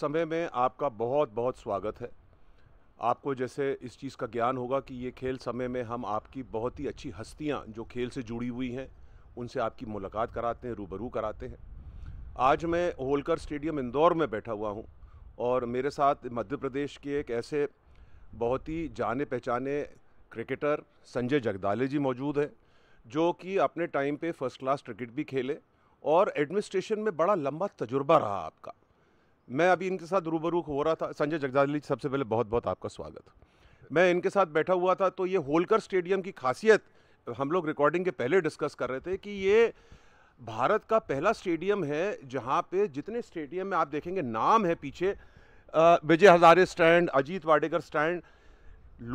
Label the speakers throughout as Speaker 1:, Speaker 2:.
Speaker 1: समय में आपका बहुत बहुत स्वागत है आपको जैसे इस चीज़ का ज्ञान होगा कि ये खेल समय में हम आपकी बहुत ही अच्छी हस्तियाँ जो खेल से जुड़ी हुई हैं उनसे आपकी मुलाकात कराते हैं रूबरू कराते हैं आज मैं होलकर स्टेडियम इंदौर में बैठा हुआ हूँ और मेरे साथ मध्य प्रदेश के एक ऐसे बहुत ही जाने पहचाने क्रिकेटर संजय जगदाले जी मौजूद हैं जो कि अपने टाइम पे फर्स्ट क्लास क्रिकेट भी खेले और एडमिनिस्ट्रेशन में बड़ा लंबा तजुर्बा रहा आपका मैं अभी इनके साथ रूबरू हो रहा था संजय जगदाली सबसे पहले बहुत बहुत आपका स्वागत मैं इनके साथ बैठा हुआ था तो ये होलकर स्टेडियम की खासियत हम लोग रिकॉर्डिंग के पहले डिस्कस कर रहे थे कि ये भारत का पहला स्टेडियम है जहाँ पे जितने स्टेडियम में आप देखेंगे नाम है पीछे Vijay Hazare stand Ajit Wadekar stand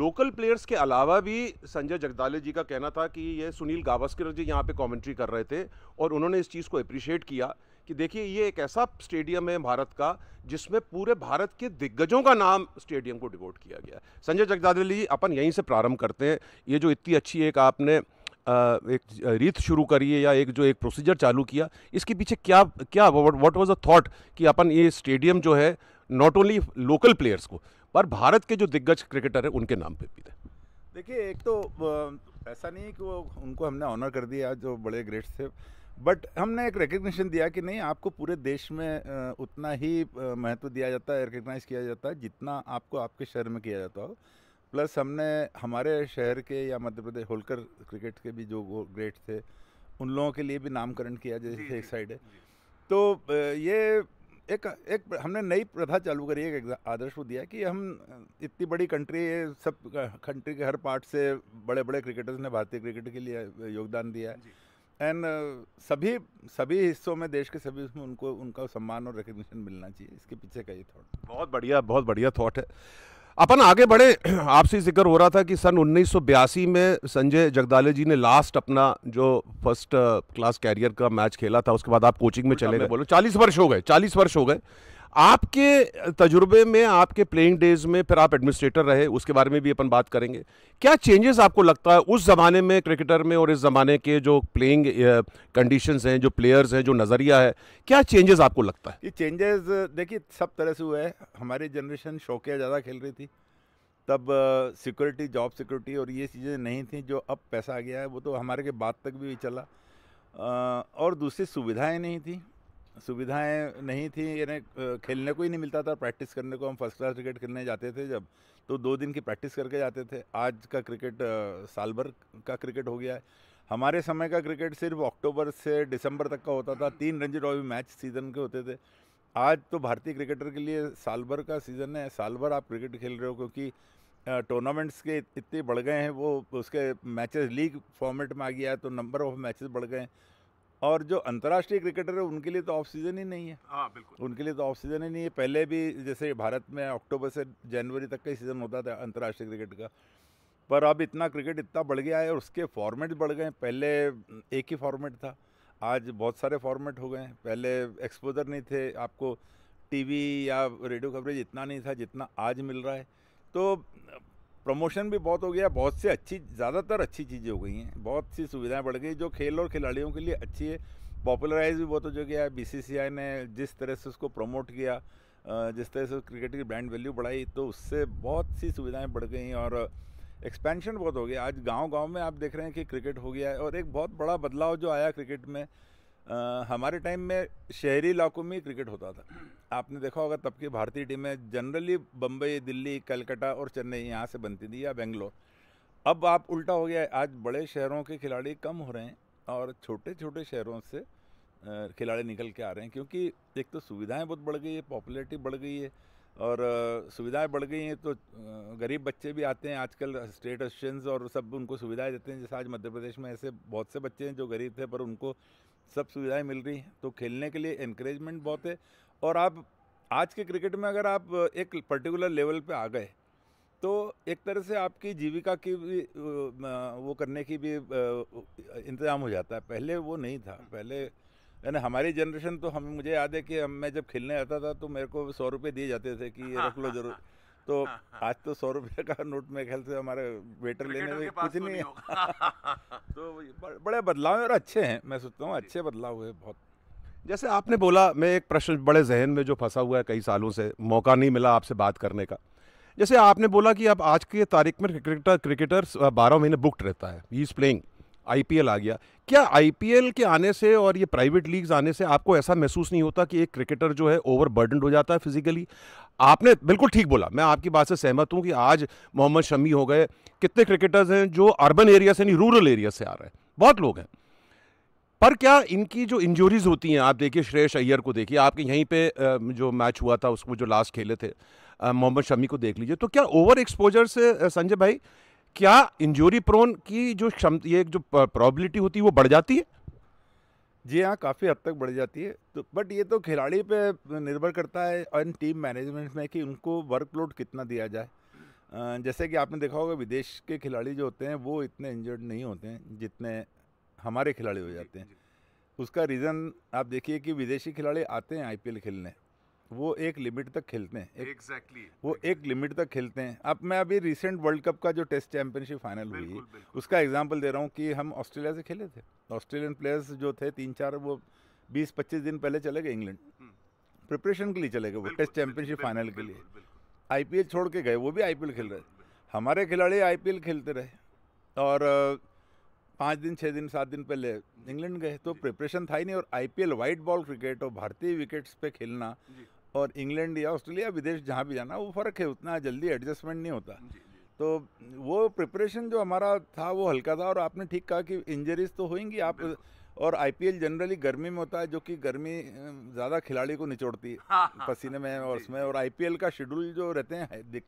Speaker 1: local players के अलावा भी संजय जगदाले जी का कहना था कि ये सुनील गावस्कर जी यहाँ पे कमेंट्री कर रहे थे और उन्होंने इस चीज़ को अप्रिशिएट किया कि देखिए ये एक ऐसा स्टेडियम है भारत का जिसमें पूरे भारत के दिग्गजों का नाम स्टेडियम को डिवोट किया गया संजय जगदादली अपन यहीं से प्रारंभ करते हैं ये जो इतनी अच्छी एक आपने एक रीत शुरू करी है या एक जो एक प्रोसीजर चालू किया इसके पीछे क्या क्या व्हाट वाज अ थॉट कि अपन ये स्टेडियम जो है नॉट ओनली लोकल प्लेयर्स को पर भारत के जो दिग्गज क्रिकेटर हैं उनके नाम पे भी थे
Speaker 2: देखिए एक तो ऐसा नहीं है कि वो उनको हमने ऑनर कर दिया जो बड़े ग्रेट थे बट हमने एक रिकग्निशन दिया कि नहीं आपको पूरे देश में उतना ही महत्व दिया जाता है रिकग्नाइज किया जाता है जितना आपको आपके शहर में किया जाता हो प्लस हमने हमारे शहर के या मध्य प्रदेश होलकर क्रिकेट के भी जो ग्रेट थे उन लोगों के लिए भी नामकरण किया जैसे एक साइड है तो ये एक एक हमने नई प्रथा चालू करी एक आदर्श को दिया कि हम इतनी बड़ी कंट्री है सब कंट्री के हर पार्ट से बड़े बड़े क्रिकेटर्स ने भारतीय क्रिकेट के लिए योगदान दिया है एंड uh, सभी सभी हिस्सों में देश के सभी में उनको उनका सम्मान और रिकग्निशन मिलना चाहिए इसके पीछे का ये थॉट
Speaker 1: बहुत बढ़िया बहुत बढ़िया थॉट है अपन आगे बढ़े आपसे जिक्र हो रहा था कि सन उन्नीस में संजय जगदाले जी ने लास्ट अपना जो फर्स्ट क्लास कैरियर का मैच खेला था उसके बाद आप कोचिंग में चले गए बोलो चालीस वर्ष हो गए चालीस वर्ष हो गए आपके तजुर्बे में आपके प्लेइंग डेज में फिर आप एडमिनिस्ट्रेटर रहे उसके बारे में भी अपन बात करेंगे क्या चेंजेस आपको लगता है उस ज़माने में क्रिकेटर में और इस ज़माने के जो प्लेइंग कंडीशंस हैं जो प्लेयर्स हैं जो नज़रिया है क्या चेंजेस आपको लगता है
Speaker 2: ये चेंजेस देखिए सब तरह से हुआ है हमारी जनरेशन शौकिया ज़्यादा खेल रही थी तब सिक्योरिटी जॉब सिक्योरिटी और ये चीज़ें नहीं थी जो अब पैसा आ गया है वो तो हमारे के बाद तक भी चला और दूसरी सुविधाएँ नहीं थी सुविधाएं नहीं थी यानी खेलने को ही नहीं मिलता था प्रैक्टिस करने को हम फर्स्ट क्लास क्रिकेट खेलने जाते थे जब तो दो दिन की प्रैक्टिस करके जाते थे आज का क्रिकेट साल भर का क्रिकेट हो गया है हमारे समय का क्रिकेट सिर्फ अक्टूबर से दिसंबर तक का होता था हम्म। तीन रणजी ट्रॉफी मैच सीज़न के होते थे आज तो भारतीय क्रिकेटर के लिए साल भर का सीज़न है साल भर आप क्रिकेट खेल रहे हो क्योंकि टूर्नामेंट्स के इतने बढ़ गए हैं वो उसके मैचेस लीग फॉर्मेट में आ गया है तो नंबर ऑफ मैचेस बढ़ गए हैं और जो अंतर्राष्ट्रीय क्रिकेटर है उनके लिए तो ऑफ सीज़न ही नहीं है हाँ बिल्कुल उनके लिए तो ऑफ सीज़न ही नहीं है पहले भी जैसे भारत में अक्टूबर से जनवरी तक का ही सीज़न होता था अंतर्राष्ट्रीय क्रिकेट का पर अब इतना क्रिकेट इतना बढ़ गया है और उसके फॉर्मेट बढ़ गए पहले एक ही फॉर्मेट था आज बहुत सारे फॉर्मेट हो गए हैं पहले एक्सपोजर नहीं थे आपको टीवी या रेडियो कवरेज इतना नहीं था जितना आज मिल रहा है तो प्रमोशन भी बहुत हो गया बहुत से अच्छी ज़्यादातर अच्छी चीज़ें हो गई हैं बहुत सी सुविधाएं बढ़ गई जो खेल और खिलाड़ियों के लिए अच्छी है पॉपुलराइज भी बहुत हो गया है बी ने जिस तरह से उसको प्रमोट किया जिस तरह से क्रिकेट की ब्रांड वैल्यू बढ़ाई तो उससे बहुत सी सुविधाएं बढ़ गई और एक्सपेंशन बहुत हो गया आज गांव गांव में आप देख रहे हैं कि क्रिकेट हो गया है और एक बहुत बड़ा बदलाव जो आया क्रिकेट में आ, हमारे टाइम में शहरी इलाकों में क्रिकेट होता था आपने देखा होगा तब की भारतीय टीमें जनरली बम्बई दिल्ली कलकत्ता और चेन्नई यहाँ से बनती थी या बेंगलोर अब आप उल्टा हो गया है आज बड़े शहरों के खिलाड़ी कम हो रहे हैं और छोटे छोटे शहरों से खिलाड़ी निकल के आ रहे हैं क्योंकि एक तो सुविधाएं बहुत बढ़ गई है पॉपुलरिटी बढ़ गई है और सुविधाएं बढ़ गई हैं तो गरीब बच्चे भी आते हैं आजकल स्टेट असिस्टेंस और सब उनको सुविधाएं देते हैं जैसे आज मध्य प्रदेश में ऐसे बहुत से बच्चे हैं जो गरीब थे पर उनको सब सुविधाएं मिल रही हैं तो खेलने के लिए इनक्रेजमेंट बहुत है और आप आज के क्रिकेट में अगर आप एक पर्टिकुलर लेवल पे आ गए तो एक तरह से आपकी जीविका की भी वो करने की भी इंतज़ाम हो जाता है पहले वो नहीं था पहले यानी हमारी जनरेशन तो हम मुझे याद है कि मैं जब खेलने आता था तो मेरे को सौ रुपये दिए जाते थे कि ये हाँ, रख लो हाँ, जरूर हाँ। तो हाँ, हाँ। आज तो सौ रुपये का नोट में ख्याल से हमारे वेटर लेने में कुछ तो नहीं है तो बड़े बदलाव और अच्छे हैं मैं सोचता हूँ अच्छे बदलाव हुए बहुत
Speaker 1: जैसे आपने बोला मैं एक प्रश्न बड़े जहन में जो फंसा हुआ है कई सालों से मौका नहीं मिला आपसे बात करने का जैसे आपने बोला कि अब आज की तारीख में क्रिकेटर क्रिकेटर बारह महीने बुकड रहता है ही इज़ प्लेइंग आईपीएल आ गया क्या आईपीएल के आने से और ये प्राइवेट लीग्स आने से आपको ऐसा महसूस नहीं होता कि एक क्रिकेटर जो है ओवर बर्डन हो जाता है फिजिकली आपने बिल्कुल ठीक बोला मैं आपकी बात से सहमत हूँ कि आज मोहम्मद शमी हो गए कितने क्रिकेटर्स हैं जो अर्बन एरिया से नहीं रूरल एरिया से आ रहे हैं बहुत लोग हैं पर क्या इनकी जो इंजरीज होती हैं आप देखिए श्रेयस अय्यर को देखिए आपके यहीं पे जो मैच हुआ था उसको जो लास्ट खेले थे मोहम्मद शमी को देख लीजिए तो क्या ओवर एक्सपोजर से संजय भाई क्या इंजोरी प्रोन की जो क्षमता ये जो प्रॉबिलिटी होती है वो बढ़ जाती है
Speaker 2: जी हाँ काफ़ी
Speaker 1: हद तक बढ़ जाती है तो बट ये तो खिलाड़ी पे निर्भर करता
Speaker 2: है और टीम मैनेजमेंट में कि उनको वर्कलोड कितना दिया जाए जैसे कि आपने देखा होगा विदेश के खिलाड़ी जो होते हैं वो इतने इंजर्ड नहीं होते हैं जितने हमारे खिलाड़ी हो जाते हैं उसका रीज़न आप देखिए कि विदेशी खिलाड़ी आते हैं आईपीएल खेलने वो एक लिमिट तक खेलते हैं एग्जैक्टली exactly, वो exactly. एक लिमिट तक खेलते हैं अब मैं अभी रिसेंट वर्ल्ड कप का जो टेस्ट चैंपियनशिप फाइनल हुई बिल्कुल. उसका एग्जाम्पल दे रहा हूँ कि हम ऑस्ट्रेलिया से खेले थे ऑस्ट्रेलियन प्लेयर्स जो थे तीन चार वो बीस पच्चीस दिन पहले चले गए इंग्लैंड हम्म। प्रिपरेशन के लिए चले गए वो टेस्ट चैंपियनशिप फाइनल के लिए आई छोड़ के गए वो भी आई खेल रहे हमारे खिलाड़ी आई खेलते रहे और पाँच दिन छः दिन सात दिन पहले इंग्लैंड गए तो प्रिपरेशन था ही नहीं और आईपीएल वाइट बॉल क्रिकेट और भारतीय विकेट्स पे खेलना और इंग्लैंड या ऑस्ट्रेलिया विदेश जहाँ भी जाना वो फ़र्क है उतना जल्दी एडजस्टमेंट नहीं होता तो वो प्रिपरेशन जो हमारा था वो हल्का था और आपने ठीक कहा कि इंजरीज तो होंगी आप और आईपीएल जनरली गर्मी में होता है जो कि गर्मी ज़्यादा खिलाड़ी को निचोड़ती है हाँ, हाँ, पसीने में हाँ। और उसमें और आईपीएल का शेड्यूल जो रहते हैं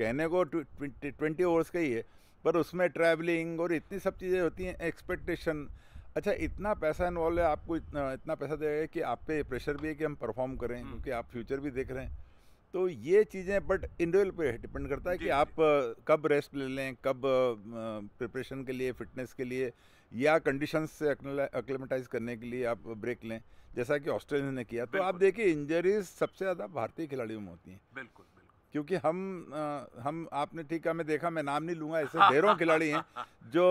Speaker 2: कहने को ट्वेंटी ओवर्स का ही है पर उसमें ट्रैवलिंग और इतनी सब चीज़ें होती हैं एक्सपेक्टेशन अच्छा इतना पैसा इन्वॉल्व है आपको इतना इतना पैसा देगा कि आप पे प्रेशर भी है कि हम परफॉर्म करें हम्म। क्योंकि आप फ्यूचर भी देख रहे हैं तो ये चीज़ें बट इंडिविजुअल पे डिपेंड करता है कि आप कब रेस्ट ले लें कब प्रिपरेशन के लिए फिटनेस के लिए या कंडीशन से अक्लेमेटाइज करने के लिए आप ब्रेक लें जैसा कि ऑस्ट्रेलिया ने किया तो आप देखिए इंजरीज सबसे ज़्यादा भारतीय खिलाड़ियों में होती हैं बिल्कुल क्योंकि हम आ, हम आपने ठीक है मैं देखा मैं नाम नहीं लूंगा ऐसे ढेरों खिलाड़ी हैं जो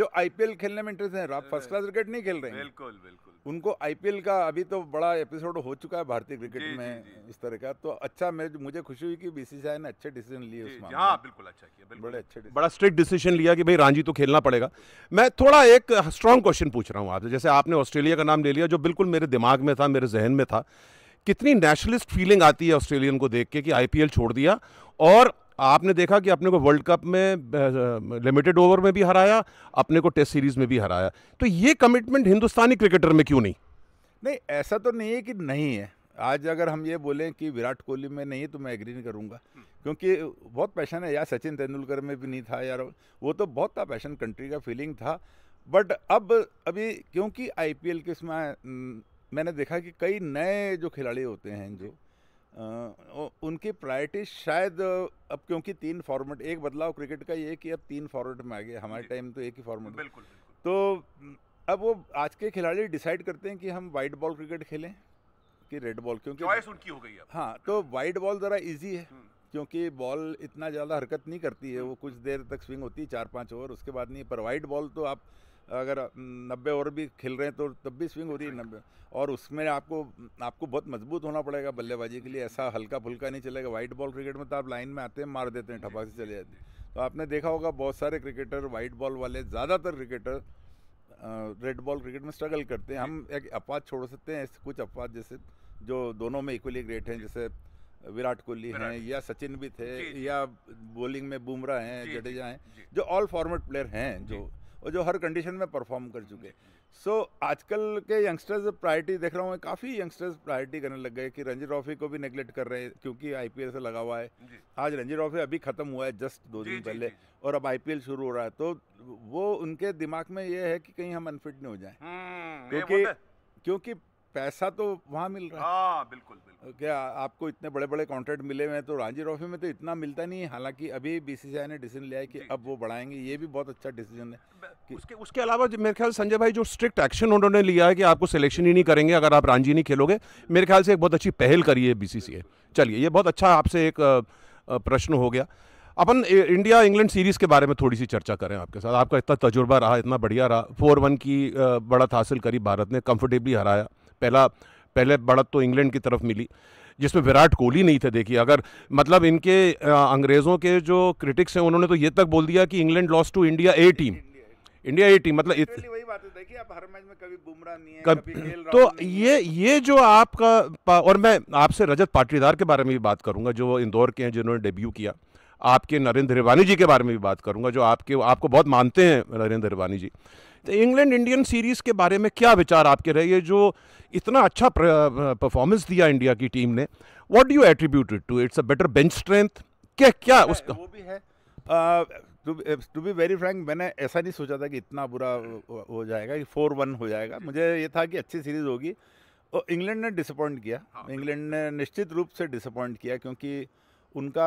Speaker 2: जो आईपीएल खेलने में इंटरेस्ट है आप फर्स्ट क्लास क्रिकेट नहीं खेल रहे हैं बिल्कुल बिल्कुल उनको आईपीएल का अभी तो बड़ा एपिसोड हो चुका है भारतीय क्रिकेट जी, में जी, जी। इस तरह का तो अच्छा मैं मुझे खुशी हुई कि बीसीसीआई ने अच्छे डिसीजन लिए उस मामले हाँ, बिल्कुल अच्छा किया बड़े अच्छे
Speaker 1: बड़ा स्ट्रिक्ट डिसीजन लिया कि भाई रांझी तो खेलना पड़ेगा मैं थोड़ा एक स्ट्रॉन्ग क्वेश्चन पूछ रहा हूँ आपसे जैसे आपने ऑस्ट्रेलिया का नाम ले लिया जो बिल्कुल मेरे दिमाग में था मेरे जहन में था कितनी नेशनलिस्ट फीलिंग आती है ऑस्ट्रेलियन को देख के कि आईपीएल छोड़ दिया और आपने देखा कि अपने को वर्ल्ड कप में लिमिटेड ओवर में भी हराया अपने को टेस्ट सीरीज में भी हराया तो ये कमिटमेंट हिंदुस्तानी क्रिकेटर में क्यों नहीं
Speaker 2: नहीं ऐसा तो नहीं है कि नहीं है आज अगर हम ये बोलें कि विराट कोहली में नहीं है तो मैं एग्री नहीं करूँगा क्योंकि बहुत पैशन है यार सचिन तेंदुलकर में भी नहीं था यार वो तो बहुत था पैशन कंट्री का फीलिंग था बट अब अभी क्योंकि आई पी के इसमें मैंने देखा कि कई नए जो खिलाड़ी होते हैं जो आ, उनकी प्रायोरिटी शायद अब क्योंकि तीन फॉर्मेट एक बदलाव क्रिकेट का ये कि अब तीन फॉर्मेट में आ गया हमारे टाइम तो एक ही फॉर्मेट बिल्कुल तो अब वो आज के खिलाड़ी डिसाइड करते हैं कि हम वाइट बॉल क्रिकेट खेलें कि रेड बॉल क्योंकि चॉइस उनकी हो गई है हाँ तो वाइट बॉल ज़रा इजी है हम्म। क्योंकि बॉल इतना ज़्यादा हरकत नहीं करती है वो हम्म। कुछ देर तक स्विंग होती है चार पाँच ओवर उसके बाद नहीं पर वाइट बॉल तो आप अगर नब्बे ओवर भी खेल रहे हैं तो तब भी स्विंग हो रही है नब्बे और उसमें आपको आपको बहुत मजबूत होना पड़ेगा बल्लेबाजी के लिए ऐसा हल्का फुल्का नहीं चलेगा वाइट बॉल क्रिकेट में तो आप लाइन में आते हैं मार देते हैं ठपा से चले जाते हैं तो आपने देखा होगा बहुत सारे क्रिकेटर वाइट बॉल वाले ज़्यादातर क्रिकेटर रेड बॉल क्रिकेट में स्ट्रगल करते हैं हम एक अपवाद छोड़ सकते हैं ऐसे कुछ अपवाद जैसे जो दोनों में इक्वली ग्रेट हैं जैसे विराट कोहली हैं या सचिन भी थे या बॉलिंग में बुमराह हैं जडेजा हैं जो ऑल फॉर्मेट प्लेयर हैं जो और जो हर कंडीशन में परफॉर्म कर चुके सो so, आजकल के यंगस्टर्स प्रायोरिटी देख रहा हूँ काफ़ी यंगस्टर्स प्रायोरिटी करने लग गए कि रणजी ट्रॉफी को भी नेगलेक्ट कर रहे हैं क्योंकि आई से लगा हुआ है आज रणजी ट्रॉफी अभी ख़त्म हुआ है जस्ट दो दिन पहले और अब आई शुरू हो रहा है तो वो उनके दिमाग में ये है कि कहीं हम अनफिट नहीं हो जाए
Speaker 1: हम्म, क्योंकि
Speaker 2: तो क्योंकि पैसा तो वहाँ मिल रहा है हाँ बिल्कुल बिल्कुल तो क्या आपको इतने बड़े बड़े कॉन्ट्रैक्ट मिले हुए हैं तो रांझी ट्रॉफी में तो इतना मिलता नहीं है हालांकि अभी बी ने डिसीजन लिया है कि अब वो बढ़ाएंगे ये भी बहुत अच्छा डिसीजन है कि उसके
Speaker 1: उसके अलावा मेरे ख्याल संजय भाई जो स्ट्रिक्ट एक्शन उन्होंने लिया है कि आपको सिलेक्शन ही नहीं करेंगे अगर आप रांझी नहीं खेलोगे मेरे ख्याल से एक बहुत अच्छी पहल करी है बी चलिए ये बहुत अच्छा आपसे एक प्रश्न हो गया अपन इंडिया इंग्लैंड सीरीज़ के बारे में थोड़ी सी चर्चा करें आपके साथ आपका इतना तजुर्बा रहा इतना बढ़िया रहा फोर वन की बढ़त हासिल करी भारत ने कंफर्टेबली हराया पहला पहले बढ़त तो इंग्लैंड की तरफ मिली जिसमें विराट कोहली नहीं थे देखिए अगर मतलब इनके अंग्रेज़ों के जो क्रिटिक्स हैं उन्होंने तो ये तक बोल दिया कि England loss to India A team India A team मतलब इत... वही बात है देखिए आप हर मैच में कभी बुमराह नहीं है कभ... कभी तो ये ये जो आपका और मैं आपसे रजत पाटीदार के बारे में भी बात करूंगा जो इंदौर के हैं जिन्होंने डेब्यू किया आपके नरेंद्र हिरवानी जी के बारे में भी बात करूंगा जो आपके आपको बहुत मानते हैं नरेंद्र हिरवानी जी तो इंग्लैंड इंडियन सीरीज़ के बारे में क्या विचार आपके रहे ये जो इतना अच्छा परफॉर्मेंस दिया इंडिया की टीम ने what do you attributed to it's a better bench strength क्या क्या उसका वो भी है
Speaker 2: टू बी वेरी फ्रैंक मैंने ऐसा नहीं सोचा था कि इतना बुरा हो जाएगा कि फोर वन हो जाएगा मुझे ये था कि अच्छी सीरीज़ होगी और इंग्लैंड ने डिसअपॉइंट किया हाँ, इंग्लैंड ने निश्चित रूप से डिसअपॉइंट किया क्योंकि उनका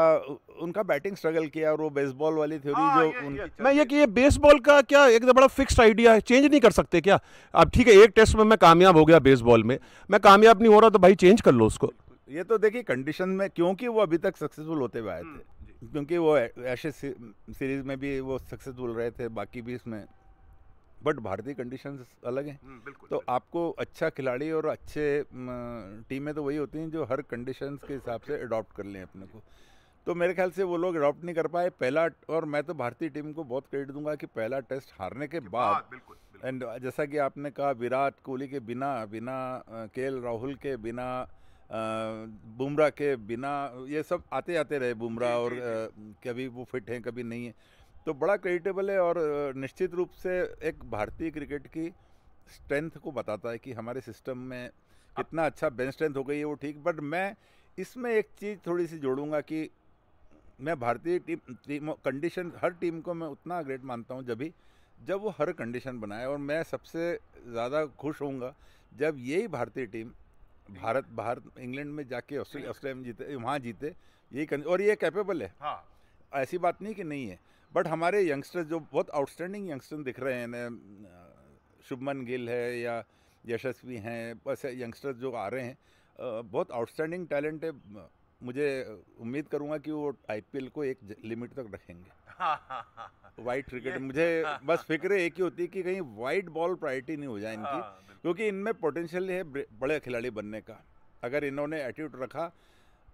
Speaker 2: उनका बैटिंग स्ट्रगल किया और वो बेसबॉल वाली थ्योरी हाँ, जो ये, ये,
Speaker 1: अच्छा, मैं ये कि ये बेसबॉल का क्या एक बड़ा फिक्स्ड आइडिया है चेंज नहीं कर सकते क्या अब ठीक है एक टेस्ट में मैं कामयाब हो गया बेसबॉल में मैं कामयाब नहीं हो रहा तो भाई चेंज कर लो उसको
Speaker 2: ये तो देखिए कंडीशन में क्योंकि वो अभी तक सक्सेसफुल होते हुए आए हम्म, थे क्योंकि वो एशेज सीरीज में भी वो सक्सेसफुल रहे थे बाकी भी इसमें बट भारतीय कंडीशन अलग हैं हम्म, तो आपको अच्छा खिलाड़ी और अच्छे टीमें तो वही होती हैं जो हर कंडीशन के हिसाब से अडॉप्ट कर लें अपने को तो मेरे ख्याल से वो लोग अडॉप्ट नहीं कर पाए पहला और मैं तो भारतीय टीम को बहुत क्रेडिट दूंगा कि पहला टेस्ट हारने के बाद एंड जैसा कि आपने कहा विराट कोहली के बिना बिना के राहुल के बिना बुमराह के बिना ये सब आते आते रहे बुमराह और कभी वो फिट हैं कभी नहीं है तो बड़ा क्रेडिटेबल है और निश्चित रूप से एक भारतीय क्रिकेट की स्ट्रेंथ को बताता है कि हमारे सिस्टम में कितना अच्छा बेंच स्ट्रेंथ हो गई है वो ठीक बट मैं इसमें एक चीज़ थोड़ी सी जोड़ूंगा कि मैं भारतीय टीम टीम कंडीशन हर टीम को मैं उतना ग्रेट मानता हूँ जब भी जब वो हर कंडीशन बनाए और मैं सबसे ज़्यादा खुश होऊंगा जब यही भारतीय टीम भारत भारत इंग्लैंड में जाके ऑस्ट्रेलिया ऑस्ट्रेलिया में जीते वहाँ जीते यही और ये कैपेबल है हाँ ऐसी बात नहीं कि नहीं है बट हमारे यंगस्टर्स जो बहुत आउटस्टैंडिंग यंगस्टर दिख रहे हैं शुभमन गिल है या यशस्वी हैं बस यंगस्टर्स जो आ रहे हैं बहुत आउटस्टैंडिंग टैलेंट है मुझे उम्मीद करूंगा कि वो आईपीएल को एक लिमिट तक
Speaker 1: रखेंगे
Speaker 2: वाइट क्रिकेट मुझे बस फिक्र एक ही होती है कि कहीं वाइट बॉल प्रायोरिटी नहीं हो जाए इनकी हाँ, क्योंकि इनमें पोटेंशियल है बड़े खिलाड़ी बनने का अगर इन्होंने एटीट्यूड रखा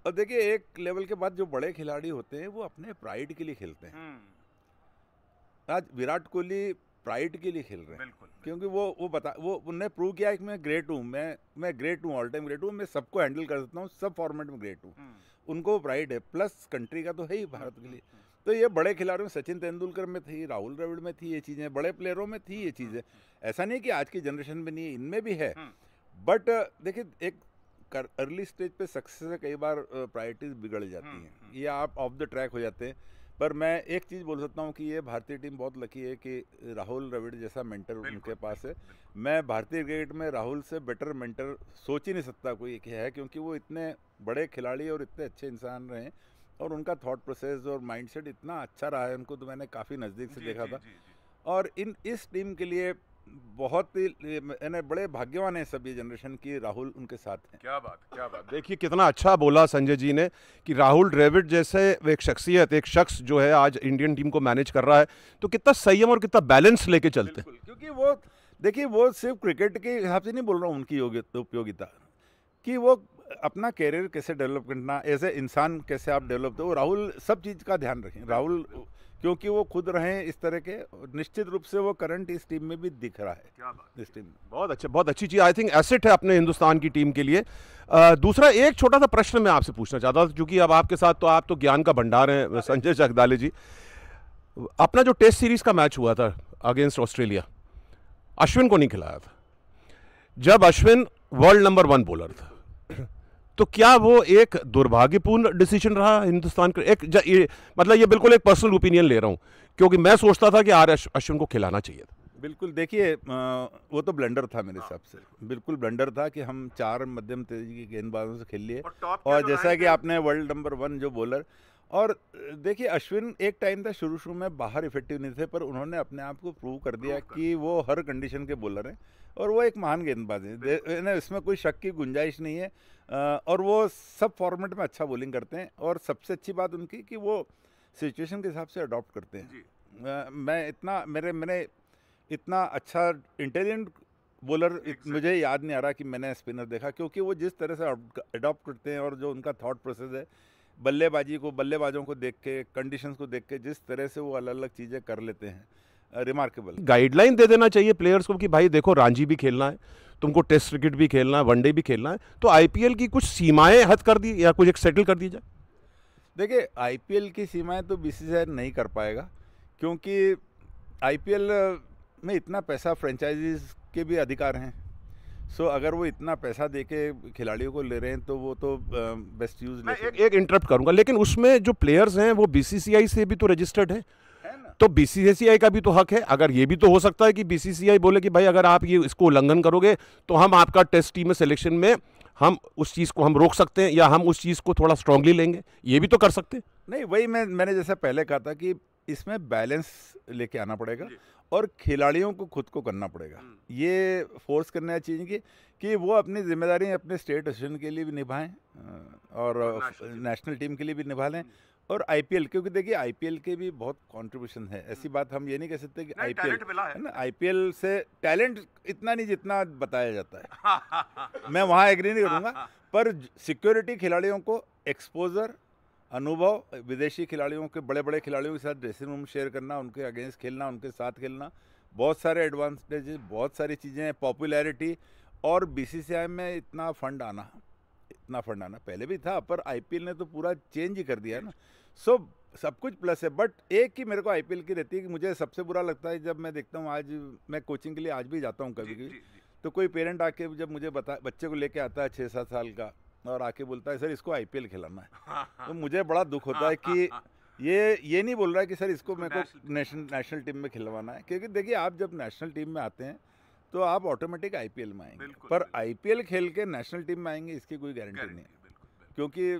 Speaker 2: और देखिए एक लेवल के बाद जो बड़े खिलाड़ी होते हैं वो अपने प्राइड के लिए खेलते हैं
Speaker 1: हम्म।
Speaker 2: आज विराट कोहली प्राइड के लिए खेल रहे हैं बिल्कुल क्योंकि वो वो बता वो उनने प्रूव किया कि मैं ग्रेट हूँ मैं मैं ग्रेट हूँ ऑल टाइम ग्रेट हूँ मैं सबको हैंडल कर सकता हूँ सब फॉर्मेट में ग्रेट हूँ हम्म। उनको प्राइड है प्लस कंट्री का तो है ही भारत के लिए हम्म, तो ये बड़े खिलाड़ियों सचिन तेंदुलकर में थी राहुल द्रविड़ में थी ये चीज़ें बड़े प्लेयरों में थी ये चीज़ें ऐसा नहीं कि आज की जनरेशन में नहीं इनमें भी है बट देखिए एक कर अर्ली स्टेज पे सक्सेस से कई बार प्रायोरिटीज बिगड़ जाती हम्म, हैं हम्म। ये आप ऑफ द ट्रैक हो जाते हैं पर मैं एक चीज़ बोल सकता हूँ कि ये भारतीय टीम बहुत लकी है कि राहुल रविड़ जैसा मेंटर उनके पास है मैं भारतीय क्रिकेट में राहुल से बेटर मेंटर सोच ही नहीं सकता कोई एक है क्योंकि वो इतने बड़े खिलाड़ी और इतने अच्छे इंसान रहे और उनका थॉट प्रोसेस और माइंडसेट इतना अच्छा रहा है उनको तो मैंने काफ़ी नज़दीक से देखा था और इन इस टीम के लिए बहुत यानी बड़े भाग्यवान है सभी जनरेशन की राहुल उनके साथ हैं
Speaker 1: क्या बात क्या बात देखिए कितना अच्छा बोला संजय जी ने कि राहुल ड्रेविड जैसे एक शख्सियत एक शख्स जो है आज इंडियन टीम को मैनेज कर रहा है तो कितना संयम और कितना बैलेंस लेके चलते हैं क्योंकि
Speaker 2: वो देखिए वो सिर्फ क्रिकेट के हिसाब से नहीं बोल रहा हूँ उनकी उपयोगिता कि वो अपना कैरियर कैसे डेवलप करना एज ए इंसान कैसे आप डेवलप हो राहुल सब चीज़ का ध्यान रखें राहुल क्योंकि वो खुद रहे इस तरह के निश्चित रूप से वो करंट इस टीम में भी दिख रहा है क्या बात इस टीम में
Speaker 1: बहुत अच्छा बहुत अच्छी चीज़ आई थिंक एसेट है अपने हिंदुस्तान की टीम के लिए आ, दूसरा एक छोटा सा प्रश्न मैं आपसे पूछना चाहता था क्योंकि अब आपके साथ तो आप तो ज्ञान का भंडार हैं संजय जगदाले जी अपना जो टेस्ट सीरीज का मैच हुआ था अगेंस्ट ऑस्ट्रेलिया अश्विन को नहीं खिलाया था जब Ashwin world number one bowler था तो क्या वो एक दुर्भाग्यपूर्ण डिसीजन रहा हिंदुस्तान का एक ये, मतलब ये बिल्कुल एक पर्सनल ओपिनियन ले रहा हूँ क्योंकि मैं सोचता था कि आर अश्विन को खिलाना चाहिए था
Speaker 2: बिल्कुल देखिए वो तो ब्लंडर था मेरे हिसाब से बिल्कुल ब्लंडर था कि हम चार मध्यम तेजी के गेंदबाजों से खेल लिए और, और तो जैसा कि आपने वर्ल्ड नंबर वन जो बॉलर और देखिए अश्विन एक टाइम था शुरू शुरू में बाहर इफेक्टिव नहीं थे पर उन्होंने अपने आप को प्रूव कर दिया कि वो हर कंडीशन के बॉलर हैं और वो एक महान गेंदबाज हैं इसमें कोई शक की गुंजाइश नहीं है और वो सब फॉर्मेट में अच्छा बॉलिंग करते हैं और सबसे अच्छी बात उनकी कि वो सिचुएशन के हिसाब से अडॉप्ट करते हैं मैं इतना मेरे मैंने इतना अच्छा इंटेलिजेंट बॉलर exactly. मुझे याद नहीं आ रहा कि मैंने स्पिनर देखा क्योंकि वो जिस तरह से अडॉप्ट करते हैं और जो उनका थॉट प्रोसेस है बल्लेबाजी को बल्लेबाजों को देख के कंडीशंस को देख के जिस तरह से वो अलग अलग चीज़ें कर लेते हैं रिमार्केबल
Speaker 1: गाइडलाइन दे देना चाहिए प्लेयर्स को कि भाई देखो रांझी भी खेलना है तुमको टेस्ट क्रिकेट भी खेलना है वनडे भी खेलना है तो आई की कुछ सीमाएँ हद कर दी या कुछ एक सेटल कर दी जाए
Speaker 2: देखिए आई की सीमाएँ तो बी नहीं कर पाएगा क्योंकि आई में इतना पैसा फ्रेंचाइजीज के भी अधिकार हैं सो so, अगर वो इतना पैसा दे के खिलाड़ियों को ले रहे हैं तो वो तो बेस्ट
Speaker 1: यूज मैं एक, एक इंटरप्ट करूंगा लेकिन उसमें जो प्लेयर्स हैं वो बीसीसीआई से भी तो रजिस्टर्ड है तो बीसीसीआई का भी तो हक है अगर ये भी तो हो सकता है कि बीसीसीआई बोले कि भाई अगर आप ये इसको उल्लंघन करोगे तो हम आपका टेस्ट टीम में सिलेक्शन में हम उस चीज़ को हम रोक सकते हैं या हम उस चीज़ को थोड़ा स्ट्रांगली लेंगे ये भी तो कर सकते हैं नहीं वही मैं मैंने जैसा पहले कहा था कि इसमें
Speaker 2: बैलेंस लेके आना पड़ेगा और खिलाड़ियों को खुद को करना पड़ेगा हम्म। ये फोर्स करना चाहिए कि, कि वो अपनी जिम्मेदारी अपने स्टेट एसोसिएशन के लिए भी निभाएं और नेशनल टीम के लिए भी निभा लें हम्म। और आईपीएल क्योंकि देखिए आईपीएल के भी बहुत कंट्रीब्यूशन है ऐसी हम्म। बात हम ये नहीं कह सकते कि आईपीएल है ना आईपीएल से टैलेंट इतना नहीं जितना बताया जाता है मैं वहाँ एग्री नहीं करूँगा हाँ, हाँ। पर सिक्योरिटी खिलाड़ियों को एक्सपोजर अनुभव विदेशी खिलाड़ियों के बड़े बड़े खिलाड़ियों के साथ ड्रेसिंग रूम शेयर करना उनके अगेंस्ट खेलना उनके साथ खेलना बहुत सारे एडवांटेज बहुत सारी चीज़ें हैं पॉपुलैरिटी और बी में इतना फंड आना इतना फंड आना पहले भी था पर आई ने तो पूरा चेंज ही कर दिया ना सो सब कुछ प्लस है बट एक ही मेरे को आई की रहती है कि मुझे सबसे बुरा लगता है जब मैं देखता हूँ आज मैं कोचिंग के लिए आज भी जाता हूँ कभी कभी तो कोई पेरेंट आके जब मुझे बता बच्चे को लेके आता है छः सात साल का और आके बोलता है सर इसको आईपीएल खिलाना है हाँ, हाँ। तो मुझे बड़ा दुख होता है कि हाँ, ये ये नहीं बोल रहा है कि सर इसको मेरे को नेशनल नेशनल टीम में खिलवाना है क्योंकि देखिए आप जब नेशनल टीम में आते हैं तो आप ऑटोमेटिक आईपीएल में आएंगे पर आईपीएल खेल के नेशनल टीम में आएंगे इसकी कोई गारंटी नहीं है क्योंकि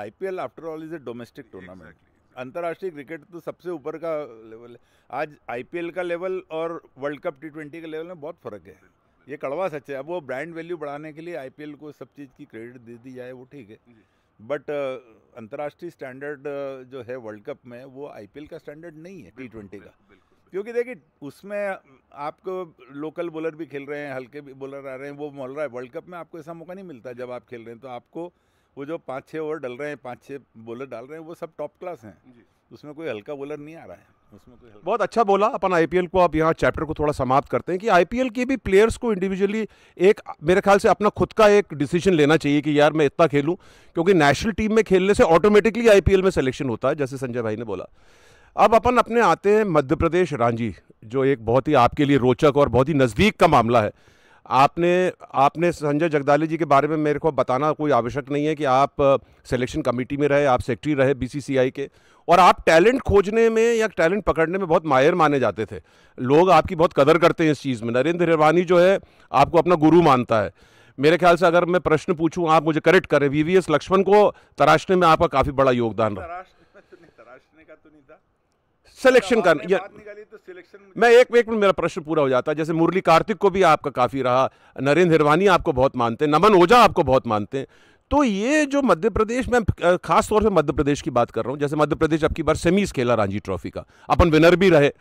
Speaker 2: IPL after all is a domestic tournament अंतर्राष्ट्रीय क्रिकेट तो सबसे ऊपर का लेवल है आज आईपीएल का लेवल और world cup T twenty level में बहुत फ़र्क है ये कड़वा सच है अब वो ब्रांड वैल्यू बढ़ाने के लिए आई को सब चीज़ की क्रेडिट दे दी जाए वो ठीक है बट अंतर्राष्ट्रीय स्टैंडर्ड जो है वर्ल्ड कप में वो आई का स्टैंडर्ड नहीं है टी ट्वेंटी का क्योंकि देखिए उसमें आपको लोकल बॉलर भी खेल रहे हैं हल्के भी बॉलर आ रहे हैं वो मोल रहा है वर्ल्ड कप में आपको ऐसा मौका नहीं मिलता जब आप खेल रहे हैं तो आपको वो जो पाँच छः ओवर डल रहे हैं पाँच छः बॉलर डाल रहे हैं वो सब टॉप क्लास हैं उसमें कोई हल्का बॉलर नहीं आ रहा है
Speaker 1: बहुत अच्छा बोला अपन आईपीएल को आप यहाँ चैप्टर को थोड़ा समाप्त करते हैं कि आईपीएल के भी प्लेयर्स को इंडिविजुअली एक मेरे ख्याल से अपना खुद का एक डिसीजन लेना चाहिए कि यार मैं इतना खेलूं क्योंकि नेशनल टीम में खेलने से ऑटोमेटिकली आईपीएल में सिलेक्शन होता है जैसे संजय भाई ने बोला अब अपन अपने आते हैं मध्य प्रदेश रांची जो एक बहुत ही आपके लिए रोचक और बहुत ही नज़दीक का मामला है आपने आपने संजय जगदाली जी के बारे में मेरे को बताना कोई आवश्यक नहीं है कि आप सिलेक्शन कमेटी में रहे आप सेक्रेटरी रहे बीसीसीआई के और आप टैलेंट खोजने में या टैलेंट पकड़ने में बहुत मायर माने जाते थे लोग आपकी बहुत कदर करते हैं इस चीज़ में नरेंद्र हिरवानी जो है आपको अपना गुरु मानता है मेरे ख्याल से अगर मैं प्रश्न पूछूं आप मुझे करेक्ट करें वी लक्ष्मण को तराशने में आपका काफ़ी बड़ा योगदान रहा सिलेक्शन करना तो मैं एक एक मिनट मेरा प्रश्न पूरा हो जाता है जैसे मुरली कार्तिक को भी आपका काफ़ी रहा नरेंद्र हिरवानी आपको बहुत मानते हैं नमन ओझा आपको बहुत मानते हैं तो ये जो मध्य प्रदेश में खास तौर पे मध्य प्रदेश की बात कर रहा हूँ जैसे मध्य प्रदेश अब की बार सेमीज खेला रांझी ट्रॉफी का अपन विनर भी रहे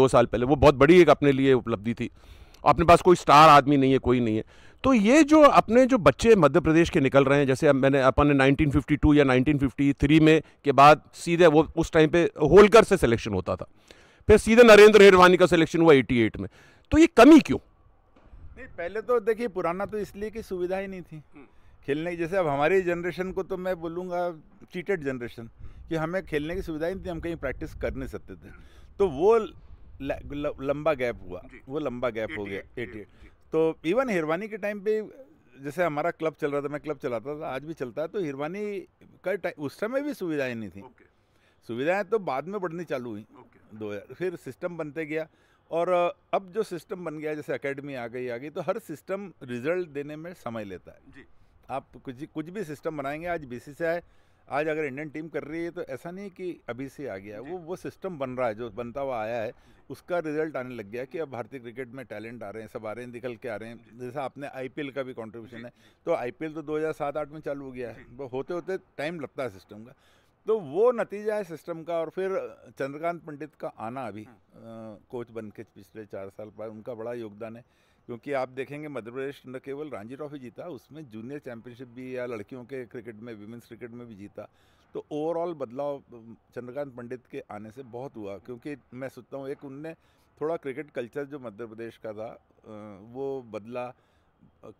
Speaker 1: दो साल पहले वो बहुत बड़ी एक अपने लिए उपलब्धि थी अपने पास कोई स्टार आदमी नहीं है कोई नहीं है तो ये जो अपने जो बच्चे मध्य प्रदेश के निकल रहे हैं जैसे अब मैंने अपन ने 1952 या 1953 में के बाद सीधे वो उस टाइम पे होलकर से सिलेक्शन होता था फिर सीधे नरेंद्र हेरवानी का सिलेक्शन हुआ 88 में तो ये कमी क्यों
Speaker 2: नहीं पहले तो देखिए पुराना तो इसलिए कि सुविधा ही नहीं थी खेलने की जैसे अब हमारी जनरेशन को तो मैं बोलूँगा चीटेड जनरेशन कि हमें खेलने की सुविधा ही नहीं थी हम कहीं प्रैक्टिस कर नहीं सकते थे तो वो लंबा गैप हुआ वो लंबा गैप हो गया एटी तो इवन हिरवानी के टाइम पे जैसे हमारा क्लब चल रहा था मैं क्लब चलाता था आज भी चलता है तो हिरवानी का टाइम उस समय भी सुविधाएं नहीं थी सुविधाएं तो बाद में बढ़नी चालू हुई दो हज़ार फिर सिस्टम बनते गया और अब जो सिस्टम बन गया जैसे अकेडमी आ गई आ गई तो हर सिस्टम रिजल्ट देने में समय लेता है जी आप कुछ कुछ भी सिस्टम बनाएंगे आज बी सी आज अगर इंडियन टीम कर रही है तो ऐसा नहीं कि अभी से आ गया वो वो सिस्टम बन रहा है जो बनता हुआ आया है उसका रिजल्ट आने लग गया कि अब भारतीय क्रिकेट में टैलेंट आ रहे हैं सब आ रहे हैं निकल के आ रहे हैं जैसे आपने आईपीएल का भी कंट्रीब्यूशन है तो आईपीएल तो 2007-8 में चालू हो गया है वो होते होते टाइम लगता है सिस्टम का तो वो नतीजा है सिस्टम का और फिर चंद्रकांत पंडित का आना अभी हाँ। कोच बन के पिछले चार साल बाद उनका बड़ा योगदान है क्योंकि आप देखेंगे मध्य प्रदेश न केवल रांझी ट्रॉफी जीता उसमें जूनियर चैंपियनशिप भी या लड़कियों के क्रिकेट में वीमेंस क्रिकेट में भी जीता तो ओवरऑल बदलाव चंद्रकांत पंडित के आने से बहुत हुआ क्योंकि मैं सोचता हूँ एक उनने थोड़ा क्रिकेट कल्चर जो मध्य प्रदेश का था वो बदला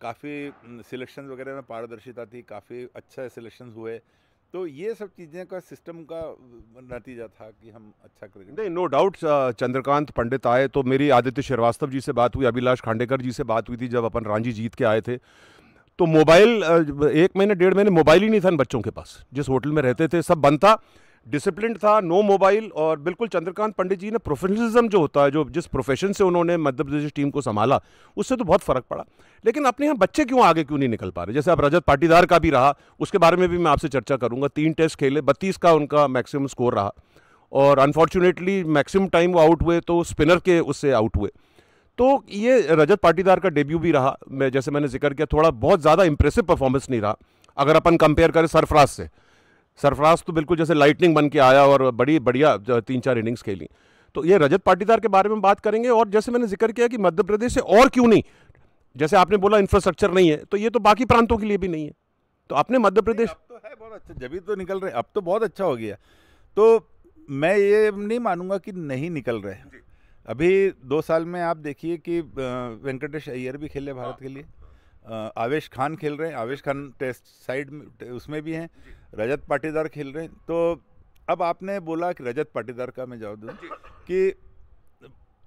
Speaker 2: काफ़ी सिलेक्शन वगैरह में पारदर्शिता थी काफ़ी अच्छे सिलेक्शन हुए तो ये सब चीज़ें का सिस्टम का नतीजा था कि हम अच्छा करेंगे
Speaker 1: नहीं नो डाउट चंद्रकांत पंडित आए तो मेरी आदित्य श्रीवास्तव जी से बात हुई अभिलाष खांडेकर जी से बात हुई थी जब अपन रांझी जीत के आए थे तो मोबाइल एक महीने डेढ़ महीने मोबाइल ही नहीं था इन बच्चों के पास जिस होटल में रहते थे सब बनता डिसिप्लिन था नो मोबाइल और बिल्कुल चंद्रकांत पंडित जी ने प्रोफेशनलिज्म जो होता है जो जिस प्रोफेशन से उन्होंने मध्य प्रदेश टीम को संभाला उससे तो बहुत फ़र्क पड़ा लेकिन अपने यहाँ बच्चे क्यों आगे क्यों नहीं निकल पा रहे जैसे अब रजत पाटीदार का भी रहा उसके बारे में भी मैं आपसे चर्चा करूँगा तीन टेस्ट खेले बत्तीस का उनका मैक्सिमम स्कोर रहा और अनफॉर्चुनेटली मैक्सिमम टाइम वो आउट हुए तो स्पिनर के उससे आउट हुए तो ये रजत पाटीदार का डेब्यू भी रहा मैं जैसे मैंने जिक्र किया थोड़ा बहुत ज़्यादा इंप्रेसिव परफॉर्मेंस नहीं रहा अगर अपन कंपेयर करें सरफराज से सरफराज तो बिल्कुल जैसे लाइटनिंग बन के आया और बड़ी बढ़िया तीन चार इनिंग्स खेली तो ये रजत पाटीदार के बारे में बात करेंगे और जैसे मैंने जिक्र किया कि मध्य प्रदेश से और क्यों नहीं जैसे आपने बोला इंफ्रास्ट्रक्चर नहीं है तो ये तो बाकी प्रांतों के लिए भी नहीं है तो आपने मध्य प्रदेश तो है
Speaker 2: बहुत अच्छा जब तो निकल रहे अब तो बहुत अच्छा हो गया तो मैं ये नहीं मानूंगा कि नहीं निकल रहे अभी दो साल में आप देखिए कि वेंकटेश अय्यर भी खेले भारत हाँ। के लिए आवेश खान खेल रहे हैं आवेश खान टेस्ट साइड उसमें भी हैं रजत पाटीदार खेल रहे हैं तो अब आपने बोला कि रजत पाटीदार का मैं जवाब दूँ कि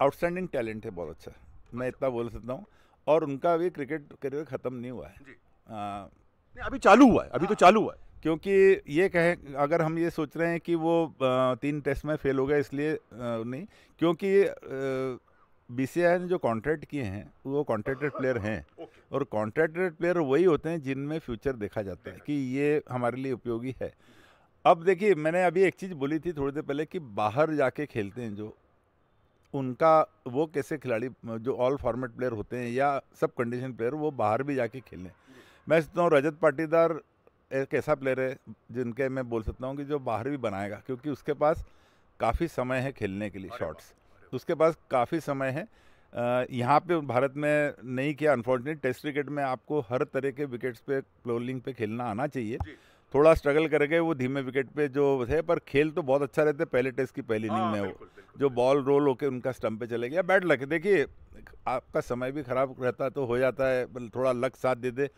Speaker 2: आउटस्टैंडिंग टैलेंट है बहुत अच्छा मैं अच्छा। इतना बोल सकता हूँ और उनका अभी क्रिकेट करियर ख़त्म नहीं हुआ है आ, अभी चालू हुआ है अभी तो हाँ। चालू हुआ है क्योंकि ये कहें अगर हम ये सोच रहे हैं कि वो तीन टेस्ट में फेल हो गए इसलिए नहीं क्योंकि बी ने जो कॉन्ट्रैक्ट किए हैं वो कॉन्ट्रैक्टेड प्लेयर हैं और कॉन्ट्रैक्टेड प्लेयर वही होते हैं जिनमें फ्यूचर देखा जाता है कि ये हमारे लिए उपयोगी है अब देखिए मैंने अभी एक चीज़ बोली थी थोड़ी देर पहले कि बाहर जाके खेलते हैं जो उनका वो कैसे खिलाड़ी जो ऑल फॉर्मेट प्लेयर होते हैं या सब कंडीशन प्लेयर वो बाहर भी जाके खेलें मैं सोचता हूँ रजत पाटीदार एक ऐसा प्लेयर है जिनके मैं बोल सकता हूँ कि जो बाहर भी बनाएगा क्योंकि उसके पास काफ़ी समय है खेलने के लिए शॉट्स उसके पास काफ़ी समय है यहाँ पे भारत में नहीं किया अनफॉर्चुनेट टेस्ट क्रिकेट में आपको हर तरह के विकेट्स पे क्लोलिंग पे खेलना आना चाहिए थोड़ा स्ट्रगल करके वो धीमे विकेट पे जो थे पर खेल तो बहुत अच्छा रहते पहले टेस्ट की पहली इनिंग हाँ, में वो जो बॉल रोल होके उनका स्टंप पे चले गया बैट लक देखिए आपका समय भी खराब रहता तो हो जाता है थोड़ा लक साथ दे दे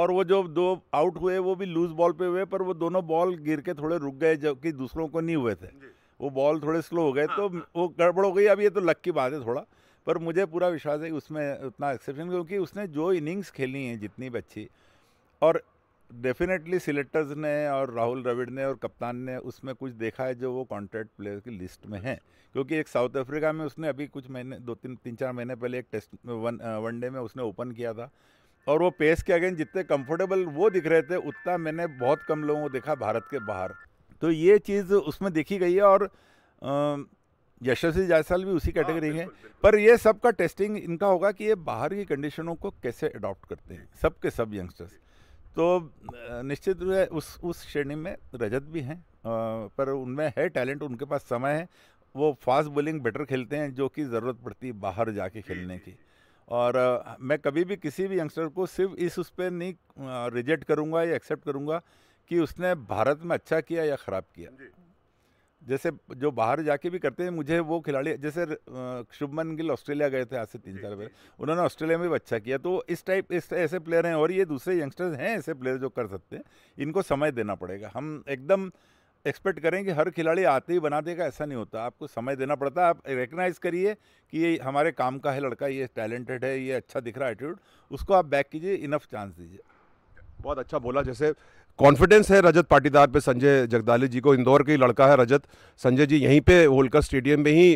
Speaker 2: और वो जो दो आउट हुए वो भी लूज बॉल पे हुए पर वो दोनों बॉल गिर के थोड़े रुक गए जबकि दूसरों को नहीं हुए थे वो बॉल थोड़े स्लो हो गए हाँ, तो हाँ. वो गड़बड़ हो गई अब ये तो लक की बात है थोड़ा पर मुझे पूरा विश्वास है कि उसमें उतना एक्सेप्शन क्योंकि उसने जो इनिंग्स खेली हैं जितनी भी अच्छी और डेफिनेटली सिलेक्टर्स ने और राहुल द्रविड़ ने और कप्तान ने उसमें कुछ देखा है जो वो कॉन्ट्रैक्ट प्लेयर की लिस्ट में है क्योंकि एक साउथ अफ्रीका में उसने अभी कुछ महीने दो तीन तीन चार महीने पहले एक टेस्ट वन वनडे में उसने ओपन किया था और वो पेस के अगेंस्ट जितने कंफर्टेबल वो दिख रहे थे उतना मैंने बहुत कम लोगों को देखा भारत के बाहर तो ये चीज़ उसमें देखी गई है और यशस्वी जायसवाल भी उसी कैटेगरी हाँ, है पर ये सबका टेस्टिंग इनका होगा कि ये बाहर की कंडीशनों को कैसे अडॉप्ट करते हैं सब सब यंगस्टर्स तो निश्चित रूप से उस उस श्रेणी में रजत भी हैं पर उनमें है टैलेंट उनके पास समय है वो फास्ट बॉलिंग बेटर खेलते हैं जो कि ज़रूरत पड़ती है बाहर जाके खेलने की और मैं कभी भी किसी भी यंगस्टर को सिर्फ इस उस पर नहीं रिजेक्ट करूँगा या एक्सेप्ट करूँगा कि उसने भारत में अच्छा किया या ख़राब किया जैसे जो बाहर जाके भी करते हैं मुझे वो खिलाड़ी जैसे शुभमन गिल ऑस्ट्रेलिया गए थे आज से तीन साल पहले उन्होंने ऑस्ट्रेलिया में भी अच्छा किया तो इस टाइप इस ऐसे प्लेयर हैं और ये दूसरे यंगस्टर्स हैं ऐसे प्लेयर जो कर सकते हैं इनको समय देना पड़ेगा हम एकदम एक्सपेक्ट करें कि हर खिलाड़ी आते ही बना देगा ऐसा नहीं होता आपको समय देना पड़ता आप रिकग्नाइज करिए कि ये हमारे काम का है लड़का ये टैलेंटेड है ये अच्छा दिख रहा है एटीट्यूड उसको आप बैक कीजिए इनफ चांस दीजिए बहुत अच्छा बोला जैसे
Speaker 1: कॉन्फिडेंस है रजत पाटीदार पे संजय जगदाली जी को इंदौर के ही लड़का है रजत संजय जी यहीं पे होलकर स्टेडियम में ही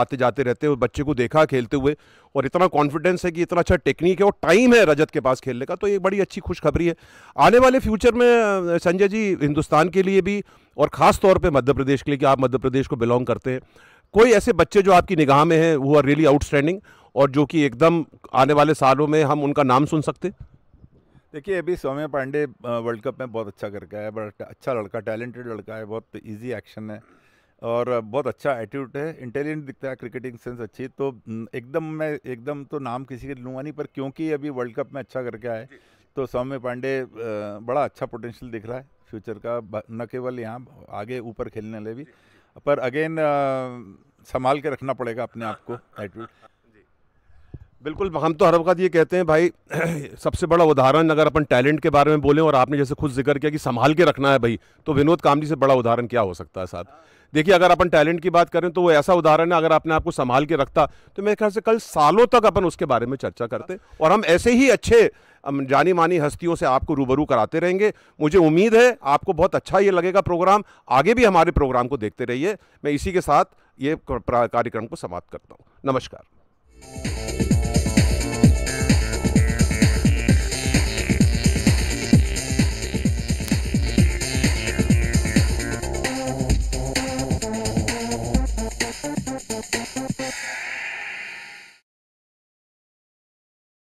Speaker 1: आते जाते रहते हैं बच्चे को देखा खेलते हुए और इतना कॉन्फिडेंस है कि इतना अच्छा टेक्निक है और टाइम है रजत के पास खेलने का तो ये बड़ी अच्छी खुशखबरी है आने वाले फ्यूचर में संजय जी हिंदुस्तान के लिए भी और ख़ास तौर पर मध्य प्रदेश के लिए कि आप मध्य प्रदेश को बिलोंग करते हैं कोई ऐसे बच्चे जो आपकी निगाह में हैं वो आर रियली आउटस्टैंडिंग और जो कि एकदम आने वाले सालों में हम उनका नाम सुन सकते हैं
Speaker 2: देखिए अभी सौम्य पांडे वर्ल्ड कप में बहुत अच्छा करके आया बड़ा अच्छा लड़का टैलेंटेड लड़का है बहुत इजी एक्शन है और बहुत अच्छा एटीट्यूड है इंटेलिजेंट दिखता है क्रिकेटिंग सेंस अच्छी तो एकदम मैं एकदम तो नाम किसी के लूँगा नहीं पर क्योंकि अभी वर्ल्ड कप में अच्छा करके आए तो सौम्य पांडे बड़ा अच्छा पोटेंशियल दिख रहा है फ्यूचर का न केवल यहाँ आगे ऊपर खेलने वाले भी पर अगेन संभाल के रखना पड़ेगा अपने आप को एटीट्यूड
Speaker 1: बिल्कुल हम तो हर वक्त ये कहते हैं भाई सबसे बड़ा उदाहरण अगर अपन टैलेंट के बारे में बोलें और आपने जैसे खुद जिक्र किया कि संभाल के रखना है भाई तो विनोद कामली से बड़ा उदाहरण क्या हो सकता है साहब देखिए अगर अपन टैलेंट की बात करें तो वो ऐसा उदाहरण है अगर आपने आपको संभाल के रखता तो मेरे ख्याल से कल सालों तक अपन उसके बारे में चर्चा करते और हम ऐसे ही अच्छे जानी मानी हस्तियों से आपको रूबरू कराते रहेंगे मुझे उम्मीद है आपको बहुत अच्छा ये लगेगा प्रोग्राम आगे भी हमारे प्रोग्राम को देखते रहिए मैं इसी के साथ ये कार्यक्रम को समाप्त करता हूँ नमस्कार